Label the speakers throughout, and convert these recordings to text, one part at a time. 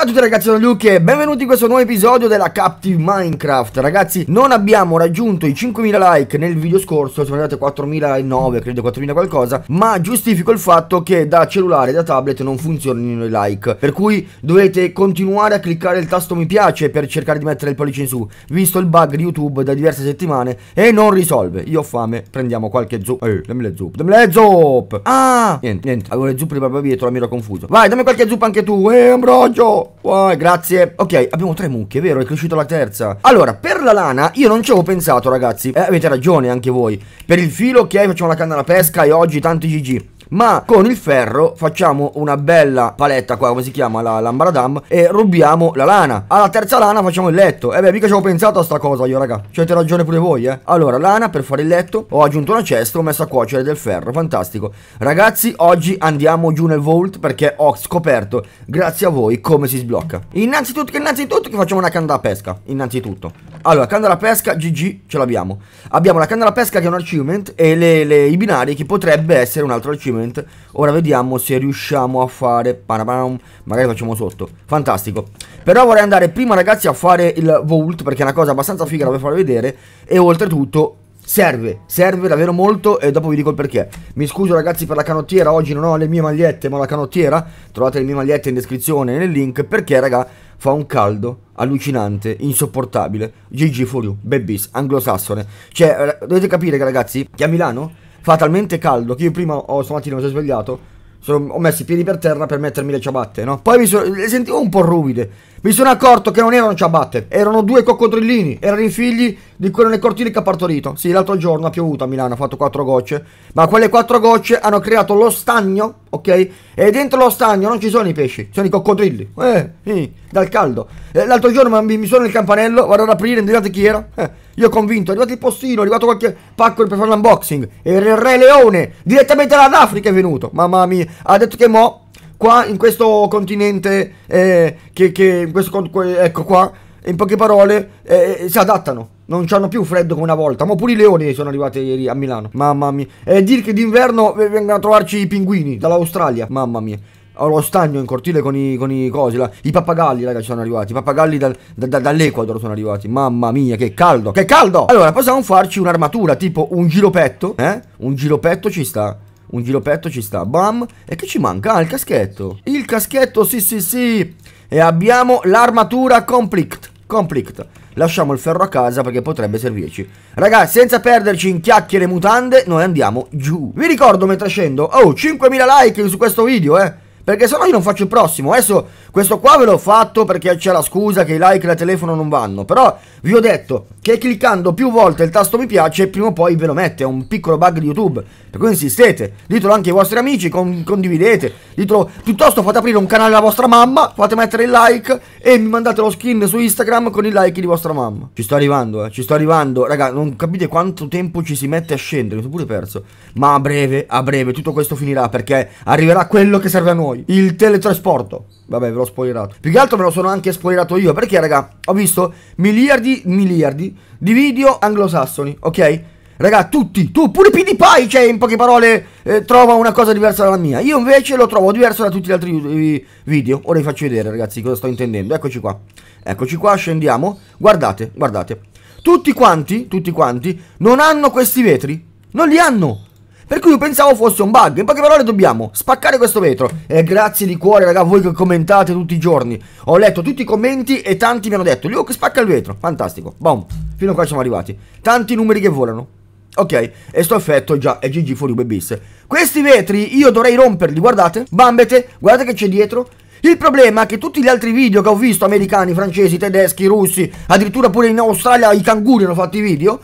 Speaker 1: Ciao a tutti ragazzi, sono Luke e benvenuti in questo nuovo episodio della Captive Minecraft Ragazzi, non abbiamo raggiunto i 5.000 like nel video scorso, sono arrivati a 4.009, credo 4.000 qualcosa Ma giustifico il fatto che da cellulare, da tablet non funzionino i like Per cui dovete continuare a cliccare il tasto mi piace per cercare di mettere il pollice in su Visto il bug di YouTube da diverse settimane e non risolve Io ho fame, prendiamo qualche zuppa Ehi, dammi le zoop, dammi le zoop Ah, niente, niente, avevo le zoop di papà barbabietola, mi ero confuso Vai, dammi qualche zuppa anche tu, ehi Ambrogio Oh, grazie. Ok, abbiamo tre mucche, vero? È cresciuta la terza. Allora, per la lana io non ci avevo pensato, ragazzi. Eh, avete ragione anche voi. Per il filo, ok, facciamo la canna alla pesca e oggi tanti GG ma con il ferro facciamo una bella paletta qua, come si chiama, la lambradam, e rubiamo la lana. Alla terza lana facciamo il letto. E eh beh, mica ci avevo pensato a sta cosa io, raga. avete ragione pure voi, eh. Allora, lana per fare il letto, ho aggiunto una cesta, ho messo a cuocere del ferro, fantastico. Ragazzi, oggi andiamo giù nel vault perché ho scoperto, grazie a voi, come si sblocca. Innanzitutto, innanzitutto che facciamo una canna da pesca, innanzitutto. Allora, canna alla pesca, GG, ce l'abbiamo. Abbiamo la canna alla pesca che è un achievement e le, le, i binari che potrebbe essere un altro achievement. Ora vediamo se riusciamo a fare... Panabam, um, magari facciamo sotto. Fantastico. Però vorrei andare prima ragazzi a fare il vault perché è una cosa abbastanza figa da farvi vedere. E oltretutto serve, serve davvero molto e dopo vi dico il perché. Mi scuso ragazzi per la canottiera, oggi non ho le mie magliette ma la canottiera, trovate le mie magliette in descrizione e nel link perché raga fa un caldo allucinante, insopportabile. GG for you, babies, anglosassone. Cioè eh, dovete capire che ragazzi che a Milano fa talmente caldo che io prima ho stamattina mi sono svegliato sono, ho messo i piedi per terra per mettermi le ciabatte, no? Poi mi sono, le sentivo un po' ruvide. Mi sono accorto che non erano ciabatte, erano due coccodrillini, erano i figli di quello nel cortile che ha partorito. Sì, l'altro giorno ha piovuto a Milano, ha fatto quattro gocce, ma quelle quattro gocce hanno creato lo stagno, ok? E dentro lo stagno non ci sono i pesci, sono i coccodrilli. Eh, sì dal caldo. Eh, l'altro giorno mi, mi suona il campanello, vado ad aprire, indovinate chi era? Eh, io convinto, è arrivato il postino, è arrivato qualche pacco per fare l'unboxing. E il Re Leone, direttamente dall'Africa è venuto. Mamma mia, ha detto che mo, qua in questo continente, eh, che, che in questo, ecco qua, in poche parole, eh, eh si adattano. Non hanno più freddo come una volta. Ma pure i leoni sono arrivati ieri a Milano. Mamma mia. E dir che d'inverno vengono a trovarci i pinguini dall'Australia. Mamma mia lo stagno in cortile con i, con i cosi, là. i pappagalli, raga, ci sono arrivati. I pappagalli dal, da, da, dall'Equador sono arrivati. Mamma mia, che caldo! Che caldo! Allora, possiamo farci un'armatura, tipo un giropetto, eh? Un giropetto ci sta. Un giropetto ci sta, bam. E che ci manca? Ah, il caschetto. Il caschetto, sì, sì, sì. E abbiamo l'armatura Complete. Complete. Lasciamo il ferro a casa perché potrebbe servirci. Ragazzi, senza perderci in chiacchiere mutande, noi andiamo giù. Vi ricordo mentre scendo, oh, 5.000 like su questo video, eh. Perché se no io non faccio il prossimo. Adesso questo qua ve l'ho fatto perché c'è la scusa che i like e la telefono non vanno. Però vi ho detto che cliccando più volte il tasto mi piace prima o poi ve lo mette. È un piccolo bug di YouTube. Per cui insistete. Ditelo anche ai vostri amici, con condividete. Ditelo, piuttosto fate aprire un canale alla vostra mamma, fate mettere il like e mi mandate lo skin su Instagram con il like di vostra mamma. Ci sto arrivando, eh, ci sto arrivando. Raga, non capite quanto tempo ci si mette a scendere, mi sono pure perso. Ma a breve, a breve, tutto questo finirà perché arriverà quello che serve a noi, il teletrasporto. Vabbè, ve l'ho spoilerato. Più che altro me lo sono anche spoilerato io, perché raga, ho visto miliardi, miliardi di video anglosassoni, ok? raga, tutti, tu, pure PewDiePie, cioè, in poche parole, eh, trova una cosa diversa dalla mia. Io invece lo trovo diverso da tutti gli altri eh, video. Ora vi faccio vedere, ragazzi, cosa sto intendendo. Eccoci qua. Eccoci qua, scendiamo. Guardate, guardate. Tutti quanti, tutti quanti, non hanno questi vetri. Non li hanno. Per cui io pensavo fosse un bug. In poche parole dobbiamo spaccare questo vetro. E grazie di cuore, raga, voi che commentate tutti i giorni. Ho letto tutti i commenti e tanti mi hanno detto, Luke spacca il vetro. Fantastico. Boom. Fino a qua siamo arrivati. Tanti numeri che volano. Ok, e sto effetto già è GG fuori bis. Questi vetri io dovrei romperli, guardate. Bambete, guardate che c'è dietro. Il problema è che tutti gli altri video che ho visto, americani, francesi, tedeschi, russi, addirittura pure in Australia i canguri hanno fatto i video.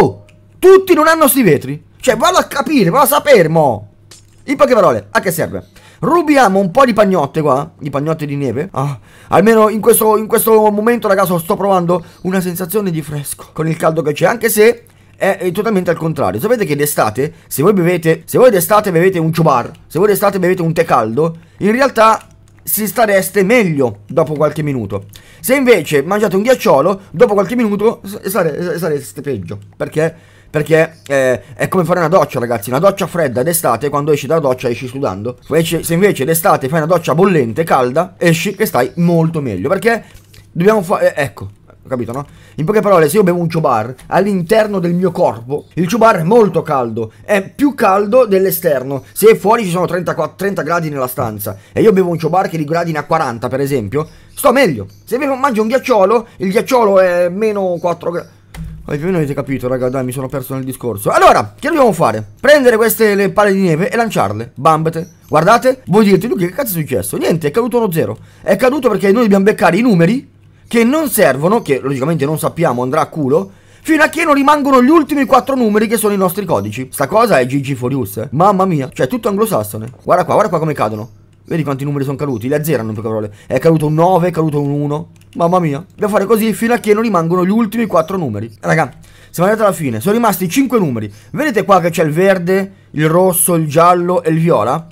Speaker 1: Oh, tutti non hanno sti vetri. Cioè, vado a capire, vado a sapermo. In poche parole, a che serve? Rubiamo un po' di pagnotte qua, di pagnotte di neve. Ah, almeno in questo, in questo momento, ragazzi, sto provando una sensazione di fresco con il caldo che c'è, anche se è totalmente al contrario. Sapete che d'estate, se voi bevete, se voi d'estate bevete un ciobar, se voi d'estate bevete un tè caldo, in realtà si stareste meglio dopo qualche minuto. Se invece mangiate un ghiacciolo, dopo qualche minuto sare, sareste peggio. Perché? Perché eh, è come fare una doccia, ragazzi. Una doccia fredda d'estate, quando esci dalla doccia esci sudando. Se invece d'estate fai una doccia bollente, calda, esci e stai molto meglio. Perché dobbiamo fare... Eh, ecco, ho capito, no? In poche parole, se io bevo un ciobar all'interno del mio corpo, il ciobar è molto caldo, è più caldo dell'esterno. Se fuori ci sono 30, 30 gradi nella stanza e io bevo un ciobar che li gradina a 40, per esempio, sto meglio. Se bevo, mangio un ghiacciolo, il ghiacciolo è meno 4 gradi. Poi più o meno avete capito, raga, dai, mi sono perso nel discorso. Allora, che dobbiamo fare? Prendere queste le palle di neve e lanciarle. Bambete. Guardate, voi direte, Luca, che cazzo è successo? Niente, è caduto uno zero. È caduto perché noi dobbiamo beccare i numeri che non servono, che logicamente non sappiamo andrà a culo, fino a che non rimangono gli ultimi quattro numeri che sono i nostri codici. Sta cosa è GG for use, eh. Mamma mia, cioè è tutto anglosassone. Guarda qua, guarda qua come cadono. Vedi quanti numeri sono caduti, li azzerano in poche parole. È caduto un 9, è caduto un 1. Mamma mia. Devo fare così fino a che non rimangono gli ultimi quattro numeri. Raga, siamo arrivati alla fine, sono rimasti 5 numeri. Vedete qua che c'è il verde, il rosso, il giallo e il viola?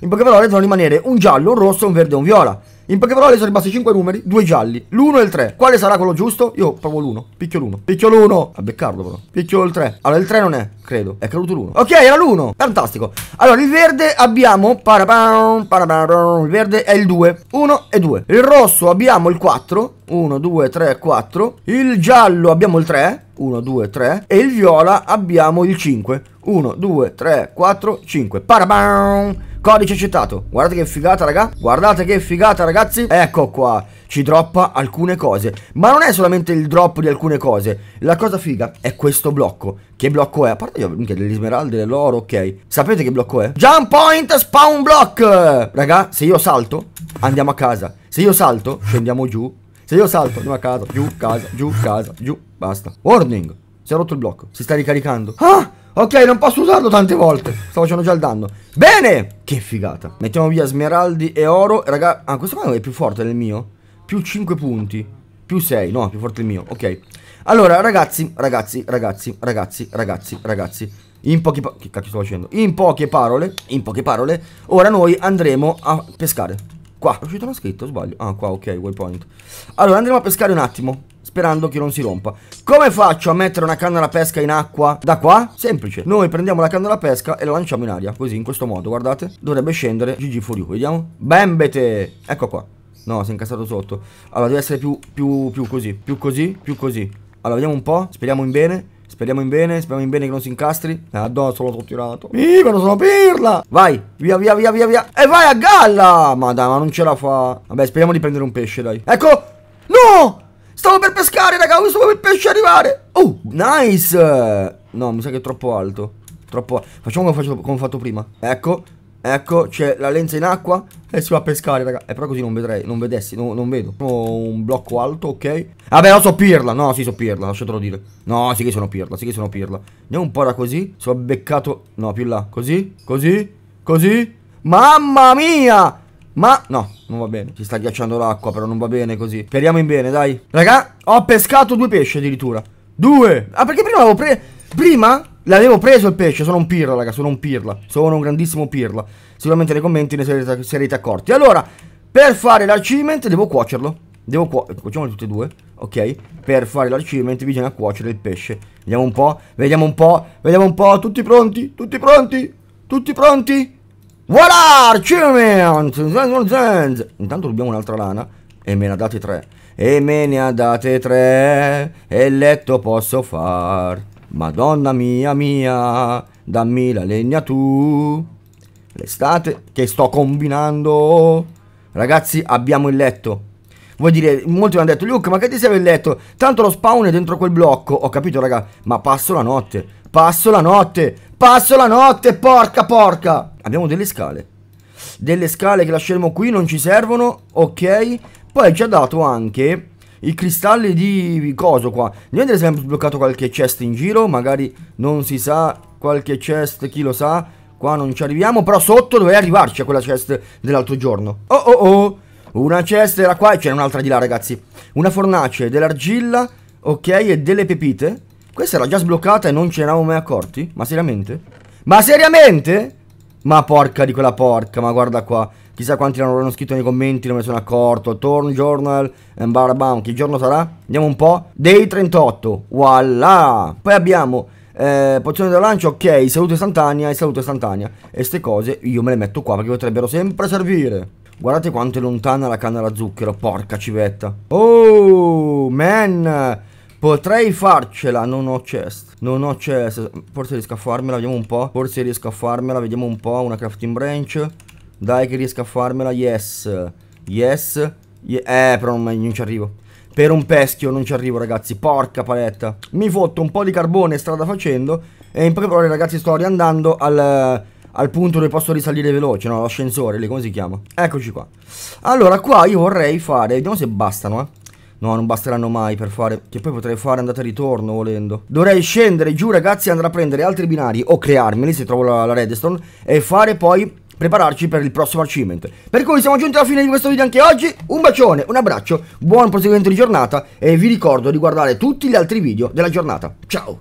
Speaker 1: In poche parole devono rimanere un giallo, un rosso, un verde e un viola. In poche parole sono rimasti 5 numeri, 2 gialli, l'1 e il 3. Quale sarà quello giusto? Io provo l'1, picchio l'1, picchio l'1, a beccarlo però. Picchio il 3. Allora il 3 non è, credo, è caduto l'1. Ok, era l'1, fantastico. Allora il verde abbiamo, il verde è il 2, 1 e 2. Il rosso abbiamo il 4, 1, 2, 3, 4. Il giallo abbiamo il 3, 1, 2, 3. E il viola abbiamo il 5. 1, 2, 3, 4, 5. Parabam! Codice accettato. Guardate che figata, raga. Guardate che figata, ragazzi. Ecco qua. Ci droppa alcune cose. Ma non è solamente il drop di alcune cose. La cosa figa è questo blocco. Che blocco è? A parte io, minchia, delle smeralde, dell'oro, ok. Sapete che blocco è? Jump point spawn block. Raga, se io salto, andiamo a casa. Se io salto, scendiamo giù. Se io salto, andiamo a casa. Giù, casa, giù, casa, giù. Basta. Warning. Si è rotto il blocco. Si sta ricaricando. Ah! Ok, non posso usarlo tante volte. Sto facendo già il danno. Bene! Che figata. Mettiamo via smeraldi e oro. Raga, ah, questo qua è più forte del mio. Più 5 punti. Più 6. No, più forte del mio. Ok. Allora, ragazzi, ragazzi, ragazzi, ragazzi, ragazzi, ragazzi. In poche, parole. che cacchio sto facendo? In poche parole, in poche parole, ora noi andremo a pescare. Qua, è uscito uno scritto, sbaglio. Ah, qua, ok, waypoint. Allora, andremo a pescare un attimo sperando che non si rompa. Come faccio a mettere una canna da pesca in acqua da qua? Semplice. Noi prendiamo la canna da pesca e la lanciamo in aria, così, in questo modo, guardate. Dovrebbe scendere GG for you, vediamo. Bembete! Ecco qua. No, si è incassato sotto. Allora, deve essere più, più, più così, più così, più così. Allora, vediamo un po', speriamo in bene. Speriamo in bene, speriamo in bene che non si incastri. Eh, Addosso l'ho tirato. Migano, sono pirla. Vai, via, via, via, via, via. E vai a galla. Ma dai, ma non ce la fa. Vabbè, speriamo di prendere un pesce, dai. Ecco. No! Stavo per pescare, raga. Ho visto il pesce arrivare. Oh, nice. No, mi sa che è troppo alto. Troppo alto. Facciamo come, faccio, come ho fatto prima. Ecco. Ecco, c'è la lenza in acqua e si va a pescare, raga. E eh, però così non vedrei, non vedessi, no, non vedo. Oh, un blocco alto, ok. Vabbè, ah, so pirla. No, sì, so pirla, lasciatelo dire. No, sì che sono pirla, sì che sono pirla. Andiamo un po' da così. Sono beccato... No, più là. Così, così, così. Mamma mia! Ma no, non va bene. Ci sta ghiacciando l'acqua, però non va bene così. Speriamo in bene, dai. Raga, ho pescato due pesci addirittura. Due. Ah, perché prima l'avevo preso... Prima l'avevo preso il pesce. Sono un pirla, raga. Sono un pirla. Sono un grandissimo pirla. Sicuramente nei commenti ne sarete, sarete accorti. Allora, per fare l'arciment devo cuocerlo. Devo cuocerlo. Cuociamoli tutti e due. Ok. Per fare l'arciment bisogna cuocere il pesce. Vediamo un po'. Vediamo un po'. Vediamo un po'. Tutti pronti? Tutti pronti? Tutti pronti? Voilà, Intanto rubiamo un'altra lana e me ne ha date tre. E me ne ha date tre e letto posso far. Madonna mia mia, dammi la legna tu. L'estate che sto combinando. Ragazzi, abbiamo il letto. Vuoi dire, molti mi hanno detto, Luke, ma che ti serve il letto? Tanto lo spawn è dentro quel blocco. Ho capito, raga, ma passo la notte. Passo la notte. Passo la notte, porca porca. Abbiamo delle scale. Delle scale che lasceremo qui, non ci servono. Ok. Poi ci ha dato anche i cristalli di coso qua. Noi ad esempio sbloccato qualche chest in giro, magari non si sa qualche chest, chi lo sa. Qua non ci arriviamo, però sotto doveva arrivarci a quella chest dell'altro giorno. Oh oh oh! Una chest era qua e c'era un'altra di là, ragazzi. Una fornace dell'argilla, ok, e delle pepite. Questa era già sbloccata e non ce ne eravamo mai accorti? Ma seriamente? Ma seriamente? Ma porca di quella porca, ma guarda qua. Chissà quanti l'hanno scritto nei commenti, non me ne sono accorto. Torn Journal ehm, and Che giorno sarà? Andiamo un po'. Day 38. Voilà. Poi abbiamo eh, pozione da lancio, ok. Salute istantanea e salute istantanea. E ste cose io me le metto qua perché potrebbero sempre servire. Guardate quanto è lontana la canna da zucchero. Porca civetta. Oh, man. Potrei farcela, non ho chest Non ho chest Forse riesco a farmela, vediamo un po' Forse riesco a farmela, vediamo un po' Una crafting branch Dai che riesco a farmela, yes Yes Ye Eh, però non, non ci arrivo Per un peschio non ci arrivo ragazzi, porca paletta Mi fotto un po' di carbone strada facendo E in particolare ragazzi sto riandando al al punto dove posso risalire veloce, no? L'ascensore come si chiama? Eccoci qua. Allora, qua io vorrei fare... Vediamo se bastano, eh. No, non basteranno mai per fare... Che poi potrei fare andata e ritorno volendo. Dovrei scendere giù ragazzi andare a prendere altri binari o crearmeli se trovo la, la redstone e fare poi prepararci per il prossimo achievement. Per cui siamo giunti alla fine di questo video anche oggi, un bacione, un abbraccio, buon proseguimento di giornata e vi ricordo di guardare tutti gli altri video della giornata. Ciao!